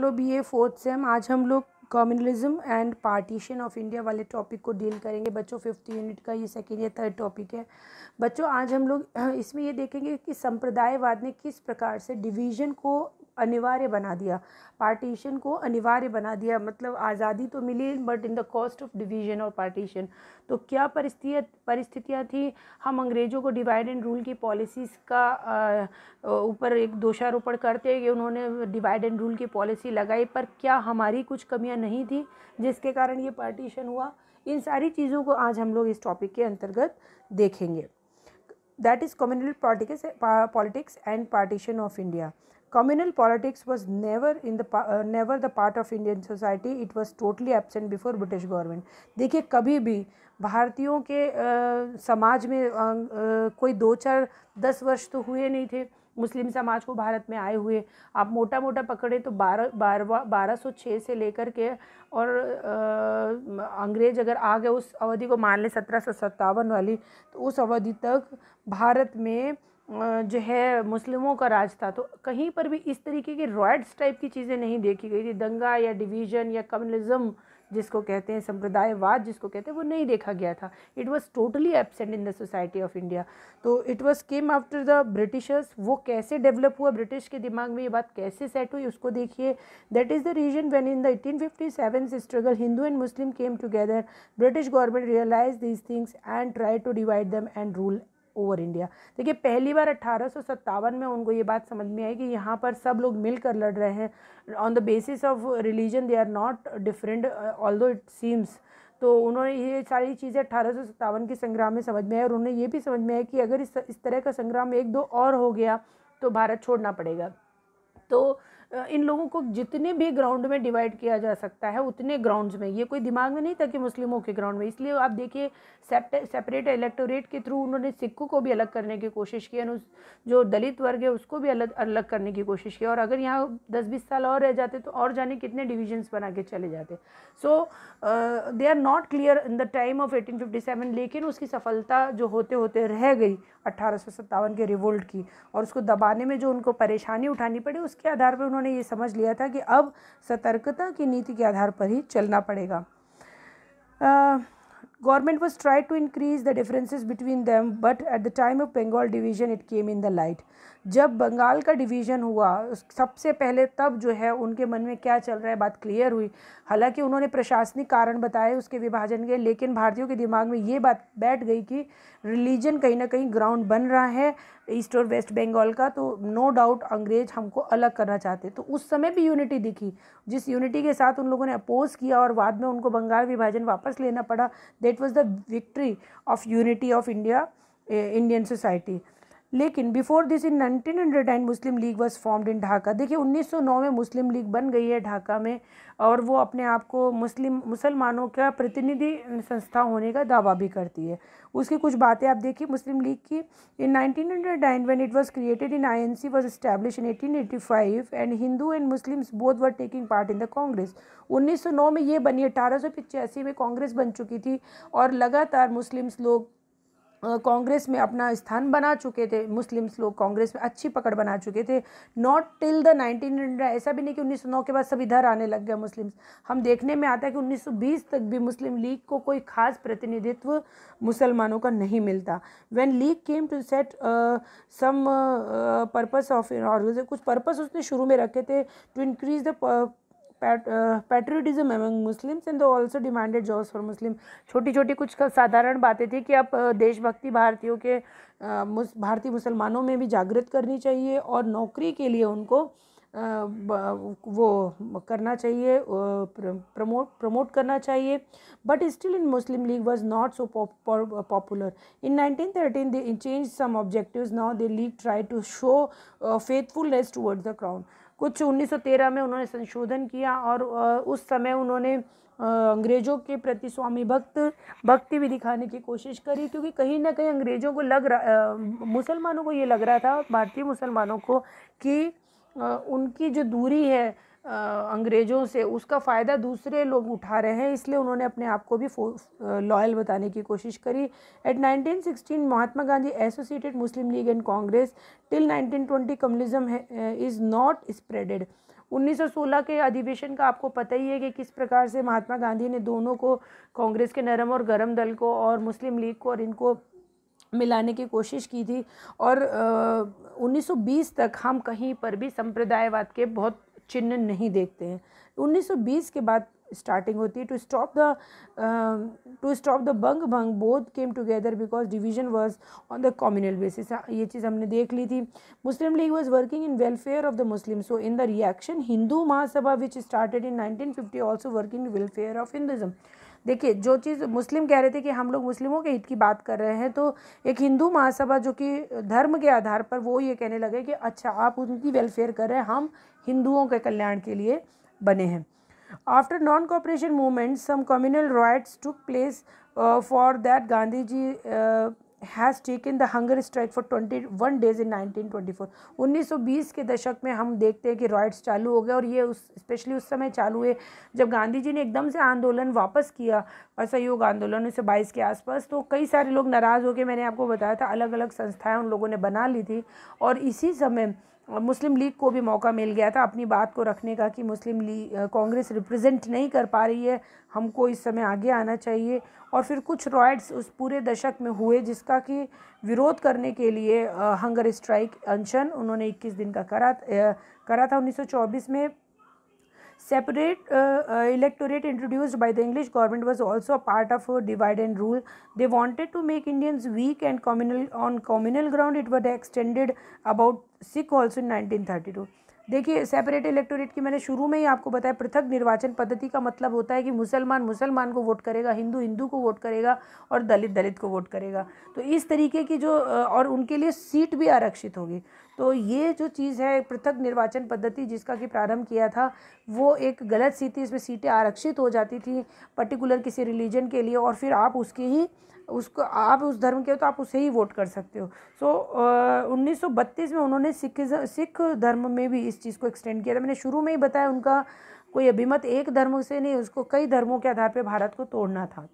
Low B A fourth sem आज हम लोग communalism and partition of India वाले टॉपिक को डील करेंगे बच्चों फिफ्थ यूनिट का ये सेकेंड या थर्ड टॉपिक है बच्चों आज हम लोग इसमें ये देखेंगे कि संप्रदायवाद ने किस प्रकार से डिवीजन को अनिवार्य बना दिया पार्टीशन को अनिवार्य बना दिया मतलब आज़ादी तो मिली but in the cost of division और पार्टीशन तो क्या परिस्थितियाँ परिस्थितियाँ थी हम अंग्रेज़ों को डिवाइड एंड रूल की पॉलिसीज़ का ऊपर एक दोषारोपण करते कि उन्होंने डिवाइड एंड रूल की पॉलिसी लगाई पर क्या हमारी कुछ कमियाँ नहीं थी जिसके कारण ये पार्टीशन हुआ इन सारी चीज़ों को आज हम लोग इस टॉपिक के अंतर्गत देखेंगे that is communal politics politics and partition of India Communal politics was never in the uh, never the part of Indian society. It was totally absent before British government. देखिए कभी भी भारतीयों के uh, समाज में uh, कोई दो चार दस वर्ष तो हुए नहीं थे मुस्लिम समाज को भारत में आए हुए आप मोटा मोटा पकड़े तो बारह बारह बारह सौ छः से लेकर के और आ, अंग्रेज अगर आ गए उस अवधि को मान लें सत्रह सौ सत्तावन वाली तो उस अवधि तक भारत में जो है मुस्लिमों का राज था तो कहीं पर भी इस तरीके की रॉयड्स टाइप की चीज़ें नहीं देखी गई थी दंगा या डिवीज़न या कम्युनिज़म जिसको कहते हैं संप्रदायवाद जिसको कहते हैं वो नहीं देखा गया था it was totally absent in the society of India तो it was came after the Britishers वो कैसे डेवलप हुआ ब्रिटिश के दिमाग में ये बात कैसे सेट हुई उसको देखिए that is the reason when in the eighteen fifty seven struggle Hindu and Muslim came together British government realise these things and try to divide them and rule over India देखिए पहली बार अट्ठारह में उनको ये बात समझ में आई कि यहाँ पर सब लोग मिल कर लड़ रहे हैं on the basis of religion they are not different although it seems तो उन्होंने ये सारी चीज़ें अट्ठारह के संग्राम में समझ में आई और उन्हें ये भी समझ में आया कि अगर इस इस तरह का संग्राम एक दो और हो गया तो भारत छोड़ना पड़ेगा तो इन लोगों को जितने भी ग्राउंड में डिवाइड किया जा सकता है उतने ग्राउंड्स में ये कोई दिमाग में नहीं था कि मुस्लिमों के ग्राउंड में इसलिए आप देखिए सेपरेट इलेक्टोरेट के थ्रू उन्होंने सिखों को भी अलग करने की कोशिश की और जो दलित वर्ग है उसको भी अलग अलग करने की कोशिश की और अगर यहाँ दस बीस साल और रह जाते तो और जाने कितने डिविजन्स बना के चले जाते so they are not clear in the time of eighteen लेकिन उसकी सफलता जो होते होते रह गई अट्ठारह के रिवोल्ट की और उसको दबाने में जो उनको परेशानी उठानी पड़ी उसके आधार पर उन्होंने उन्होंने ये समझ लिया था कि अब सतर्कता की नीति के आधार पर ही चलना पड़ेगा government was try to increase the differences between them but at the time of Bengal division it came in the light जब बंगाल का डिवीज़न हुआ सबसे पहले तब जो है उनके मन में क्या चल रहा है बात क्लियर हुई हालांकि उन्होंने प्रशासनिक कारण बताए उसके विभाजन के लेकिन भारतीयों के दिमाग में ये बात बैठ गई कि रिलीजन कहीं ना कहीं ग्राउंड बन रहा है ईस्ट और वेस्ट बंगाल का तो नो डाउट अंग्रेज हमको अलग करना चाहते तो उस समय भी यूनिटी दिखी जिस यूनिटी के साथ उन लोगों ने अपोज़ किया और बाद में उनको बंगाल विभाजन वापस लेना पड़ा that was the victory of unity of India Indian society लेकिन before this in nineteen hundred and Muslim League was formed in Dhaka देखिए 1909 में मुस्लिम लीग बन गई है ढाका में और वो अपने आप को मुस्लिम मुसलमानों का प्रतिनिधि संस्था होने का दावा भी करती है उसकी कुछ बातें आप देखिए मुस्लिम लीग की in 1909 one it was created in I N C was establish in five and Hindu and Muslims both were taking part in the Congress 1909 में ये बनी अठारह सौ पिचासी में कांग्रेस बन चुकी थी और लगातार मुस्लिम्स लोग कांग्रेस में अपना स्थान बना चुके थे मुस्लिम्स लोग कांग्रेस में अच्छी पकड़ बना चुके थे not till the nineteen hundred ऐसा भी नहीं कि नौ के बाद सब इधर आने लग गए मुस्लिम्स हम देखने में आता है कि 1920 तक भी मुस्लिम लीग को कोई खास प्रतिनिधित्व मुसलमानों का नहीं मिलता when League came to set some purpose of कुछ पर्पज उसने शुरू में रखे थे to increase the patriotism among Muslims and though also demanded jobs for Muslim छोटी छोटी कुछ साधारण बातें थी कि आप uh, देशभक्ति भारतीयों के uh, भारतीय मुसलमानों में भी जागृत करनी चाहिए और नौकरी के लिए उनको uh, वो करना चाहिए प्रमोट प्रमोट करना चाहिए but still in Muslim League was not so popular in 1913 they change some objectives now they League try to show faithfulness towards the crown कुछ 1913 में उन्होंने संशोधन किया और उस समय उन्होंने अंग्रेज़ों के प्रति स्वामी भक्त भक्ति भी दिखाने की कोशिश करी क्योंकि कहीं ना कहीं अंग्रेज़ों को लग रहा मुसलमानों को ये लग रहा था भारतीय मुसलमानों को कि उनकी जो दूरी है अंग्रेज़ों से उसका फ़ायदा दूसरे लोग उठा रहे हैं इसलिए उन्होंने अपने आप को भी लॉयल बताने की कोशिश करी at 1916 Mahatma Gandhi associated Muslim League and Congress till 1920 communism is not spreaded 1916 के अधिवेशन का आपको पता ही है कि किस प्रकार से महात्मा गांधी ने दोनों को कांग्रेस के नरम और गर्म दल को और मुस्लिम लीग को और इनको मिलाने की कोशिश की थी और आ, 1920 तक हम कहीं पर भी संप्रदायवाद के बहुत चिन्ह नहीं देखते हैं 1920 के बाद स्टार्टिंग होती है to stop the to stop the बंग भंग both came together because division was on the communal basis ये चीज़ हमने देख ली थी Muslim League was working in welfare of the Muslim so in the reaction Hindu Mahasabha which started in fifty also working welfare of Hinduism देखिए जो चीज़ मुस्लिम कह रहे थे कि हम लोग मुस्लिमों के हित की बात कर रहे हैं तो एक हिंदू महासभा जो कि धर्म के आधार पर वो ये कहने लगे कि अच्छा आप उनकी वेलफेयर कर रहे हैं हम हिंदुओं के कल्याण के लिए बने हैं after non cooperation movement some communal riots took place for that Gandhi ji has taken the hunger strike for twenty one days in nineteen twenty four उन्नीस सौ बीस के दशक में हम देखते हैं कि रॉयट्स चालू हो गए और ये उस स्पेशली उस समय चालू हुए जब गांधी जी ने एकदम से आंदोलन वापस किया असहयोग आंदोलन उन्नीस सौ बाईस के आसपास तो कई सारे लोग नाराज़ हो गए मैंने आपको बताया था अलग अलग संस्थाएँ उन लोगों ने बना ली थी और इसी समय मुस्लिम लीग को भी मौका मिल गया था अपनी बात को रखने का कि मुस्लिम लीग कांग्रेस रिप्रेजेंट नहीं कर पा रही है हमको इस समय आगे आना चाहिए और फिर कुछ रॉयड्स उस पूरे दशक में हुए जिसका कि विरोध करने के लिए हंगर स्ट्राइक अनशन उन्होंने 21 दिन का करा करा था 1924 में separate electorate introduced by the English government was also part of divide and rule they wanted to make Indians weak and communal on communal ground it were extended about Sikh also in nineteen देखिए separate electorate की मैंने शुरू में ही आपको बताया पृथक निर्वाचन पद्धति का मतलब होता है कि मुसलमान मुसलमान को वोट करेगा हिंदू हिंदू को वोट करेगा और दलित दलित को वोट करेगा तो इस तरीके की जो और उनके लिए सीट भी आरक्षित होगी तो ये जो चीज़ है पृथक निर्वाचन पद्धति जिसका कि प्रारंभ किया था वो एक गलत सी थी इसमें सीटें आरक्षित हो जाती थी पर्टिकुलर किसी रिलीजन के लिए और फिर आप उसके ही उसको आप उस धर्म के हो तो आप उसे ही वोट कर सकते हो सो so, uh, 1932 में उन्होंने सिख सिख धर्म में भी इस चीज़ को एक्सटेंड किया था मैंने शुरू में ही बताया उनका कोई अभिमत एक धर्म से नहीं उसको कई धर्मों के आधार पर भारत को तोड़ना था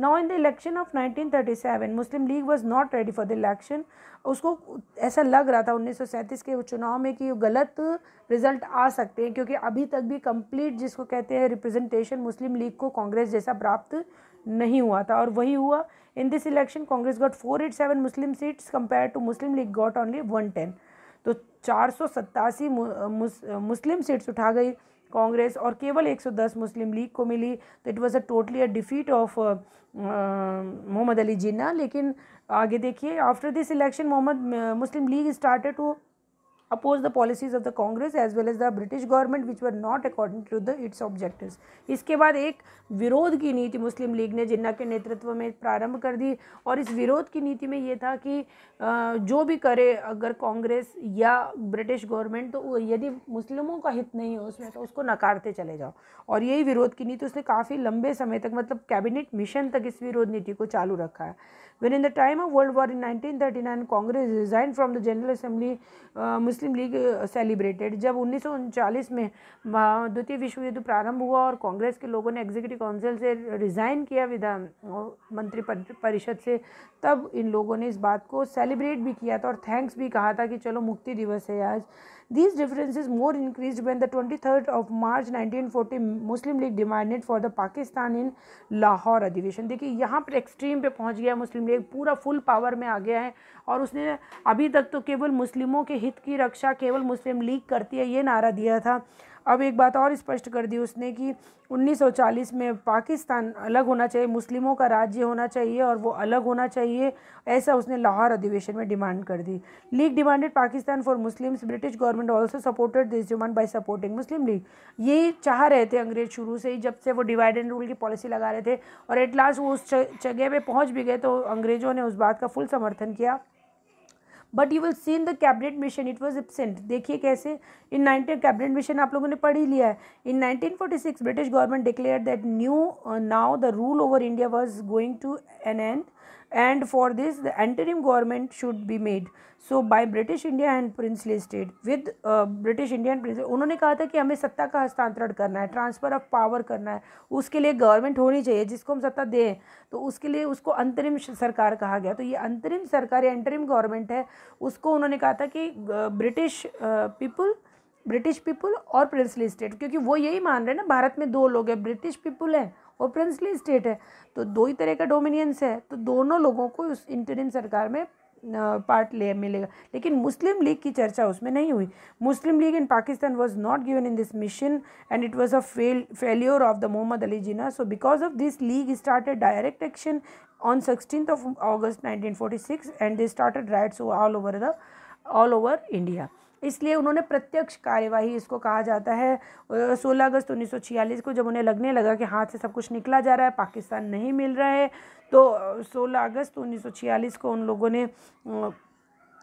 now in the election of 1937 Muslim League was not ready for the election उसको ऐसा लग रहा था 1937 के चुनाव में कि गलत रिजल्ट आ सकते हैं क्योंकि अभी तक भी कंप्लीट जिसको कहते हैं रिप्रेजेंटेशन मुस्लिम लीग को कांग्रेस जैसा प्राप्त नहीं हुआ था और वही हुआ in this election Congress got four eight seven Muslim seats compare to Muslim League got only one ten तो चार सौ सत्तासी मुस्लिम सीट्स उठा गई कांग्रेस और केवल 110 मुस्लिम लीग को मिली तो it was a totally a defeat of Mohammad Ali Jinnah लेकिन आगे देखिए after this election Mohammad uh, Muslim League started to oppose the policies of the Congress as well as the British government which were not according to the its objective इसके बाद एक विरोध की नीति मुस्लिम league ने जिन्ना के नेतृत्व में प्रारंभ कर दी और इस विरोध की नीति में ये था कि जो भी करे अगर कांग्रेस या ब्रिटिश गवर्नमेंट तो यदि मुस्लिमों का हित नहीं हो उसमें तो उसको नकारते चले जाओ और यही विरोध की नीति उसने काफ़ी लंबे समय तक मतलब कैबिनेट मिशन तक इस विरोध नीति को चालू रखा है When in the time of World War in 1939, Congress resigned from the General Assembly, uh, Muslim League uh, celebrated. जब उन्नीस में द्वितीय विश्व युद्ध प्रारंभ हुआ और कांग्रेस के लोगों ने एग्जीक्यूटिव काउंसिल से रिज़ाइन किया विधान मंत्री परिषद से तब इन लोगों ने इस बात को सेलिब्रेट भी किया था और थैंक्स भी कहा था कि चलो मुक्ति दिवस है आज These differences more increased when the 23rd of March 1940 Muslim League demanded for the Pakistan in Lahore अधिवेशन देखिए यहाँ पर एक्सट्रीम पे पहुँच गया मुस्लिम लिए पूरा फुल पावर में आ गया है और उसने अभी तक तो केवल मुस्लिमों के हित की रक्षा केवल मुस्लिम लीग करती है ये नारा दिया था अब एक बात और स्पष्ट कर दी उसने कि 1940 में पाकिस्तान अलग होना चाहिए मुस्लिमों का राज्य होना चाहिए और वो अलग होना चाहिए ऐसा उसने लाहौर अधिवेशन में डिमांड कर दी League demanded Pakistan for Muslims British government also supported this demand by supporting Muslim League ये चाह रहे थे अंग्रेज शुरू से ही जब से वो डिवाइड एंड रूल की पॉलिसी लगा रहे थे और एट लास्ट वो उस जगह पर पहुँच भी गए तो अंग्रेज़ों ने उस बात का फुल समर्थन किया but you will see in the cabinet mission it was absent देखिए कैसे इन नाइनटीन कैबिनेट मिशन आप लोगों ने पढ़ ही लिया है in 1946 British government declare that new now the rule over India was going to an end and for this the interim government should be made so by british india and princely state with uh, british india and princely उन्होंने कहा था कि हमें सत्ता का हस्तांतरण करना है ट्रांसफ़र ऑफ पावर करना है उसके लिए गवर्नमेंट होनी चाहिए जिसको हम सत्ता दें तो उसके लिए उसको अंतरिम सरकार कहा गया तो ये अंतरिम सरकार या अंतरिम गवर्नमेंट है उसको उन्होंने कहा था कि ब्रिटिश पीपल ब्रिटिश पीपल और प्रिंसली स्टेट क्योंकि वो यही मान रहे हैं ना भारत में दो लोग हैं ब्रिटिश पीपल हैं और प्रिंसली स्टेट है तो दो ही तरह का डोमिनियंस है तो दोनों लोगों को उस इंटरिम सरकार में पार्ट ले मिलेगा लेकिन मुस्लिम लीग की चर्चा उसमें नहीं हुई Muslim League in Pakistan was not given in this mission and it was a fail failure of the Mohammad Ali Jinnah so because of this league started direct action on sixteen of August nineteen and they started riots all over the all over India इसलिए उन्होंने प्रत्यक्ष कार्यवाही इसको कहा जाता है 16 अगस्त 1946 को जब उन्हें लगने लगा कि हाथ से सब कुछ निकला जा रहा है पाकिस्तान नहीं मिल रहा है तो 16 अगस्त 1946 को उन लोगों ने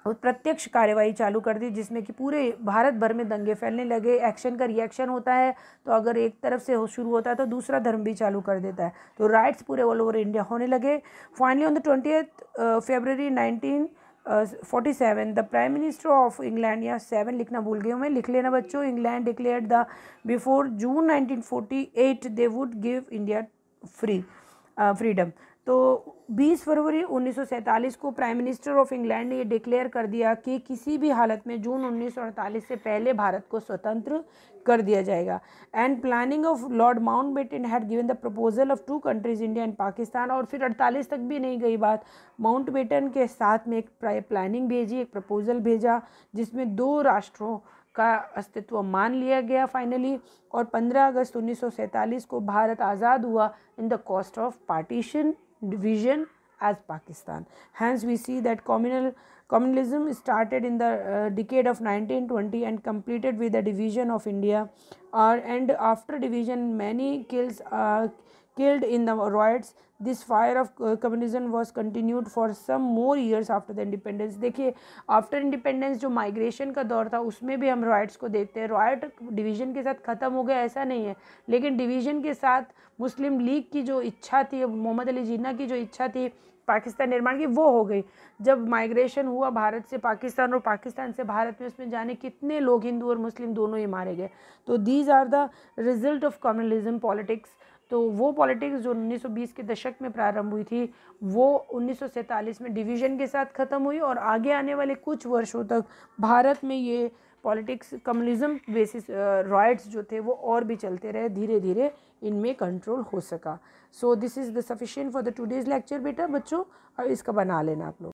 प्रत्यक्ष कार्यवाही चालू कर दी जिसमें कि पूरे भारत भर में दंगे फैलने लगे एक्शन का रिएक्शन होता है तो अगर एक तरफ से हो शुरू होता है तो दूसरा धर्म भी चालू कर देता है तो राइट्स पूरे ऑल ओवर इंडिया होने लगे finally on the twenty February nineteen forty seven the prime minister of England यहाँ सेवन लिखना भूल गई हूँ मैं लिख लेना बच्चों England declare the before June nineteen forty eight they would give India free freedom तो 20 फरवरी 1947 को प्राइम मिनिस्टर ऑफ इंग्लैंड ने ये डिक्लेयर कर दिया कि किसी भी हालत में जून 1948 से पहले भारत को स्वतंत्र कर दिया जाएगा and planning of Lord Mountbatten had given the proposal of two countries India and Pakistan और फिर 48 तक भी नहीं गई बात माउंट बेटन के साथ में एक प्लानिंग भेजी एक प्रपोजल भेजा जिसमें दो राष्ट्रों का अस्तित्व मान लिया गया फाइनली और 15 अगस्त 1947 को भारत आज़ाद हुआ in the cost of partition division as Pakistan. Hence, we see that communal communalism started in the uh, decade of 1920 and completed with the division of India. Or uh, and after division, many kills uh, killed in the riots this fire of uh, communism was continued for some more years after the independence देखिए after independence जो migration का दौर था उसमें भी हम riots को देखते हैं रॉयट division के साथ ख़त्म हो गया ऐसा नहीं है लेकिन डिवीज़न के साथ मुस्लिम लीग की जो इच्छा थी मोहम्मद अली जिन्ना की जो इच्छा थी पाकिस्तान निर्माण की वो हो गई जब माइग्रेशन हुआ भारत से पाकिस्तान और पाकिस्तान से भारत में उसमें जाने कितने लोग हिंदू और मुस्लिम दोनों ही मारे गए तो these are the result of communalism politics तो वो पॉलिटिक्स जो 1920 के दशक में प्रारंभ हुई थी वो उन्नीस में डिवीज़न के साथ ख़त्म हुई और आगे आने वाले कुछ वर्षों तक भारत में ये पॉलिटिक्स कम्युनिज्म बेसिस राइट्स जो थे वो और भी चलते रहे धीरे धीरे इनमें कंट्रोल हो सका so this is the sufficient for the today's lecture बेटा बच्चों अब इसका बना लेना आप लोग